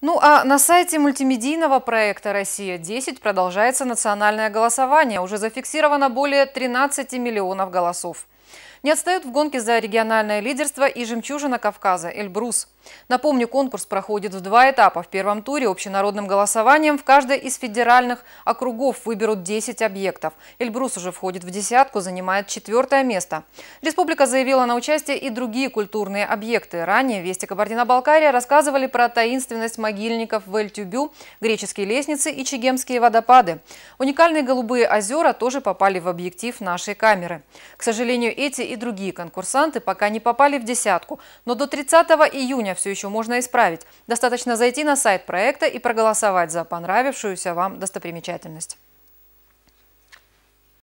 Ну а на сайте мультимедийного проекта «Россия-10» продолжается национальное голосование. Уже зафиксировано более 13 миллионов голосов. Не отстают в гонке за региональное лидерство и жемчужина Кавказа Эльбрус. Напомню, конкурс проходит в два этапа. В первом туре общенародным голосованием в каждой из федеральных округов выберут 10 объектов. Эльбрус уже входит в десятку, занимает четвертое место. Республика заявила на участие и другие культурные объекты. Ранее «Вести Кабардино-Балкария» рассказывали про таинственность могильников в Эльтюбю, греческие лестницы и чегемские водопады. Уникальные голубые озера тоже попали в объектив нашей камеры. К сожалению, эти и другие конкурсанты пока не попали в десятку, но до 30 июня все еще можно исправить. Достаточно зайти на сайт проекта и проголосовать за понравившуюся вам достопримечательность.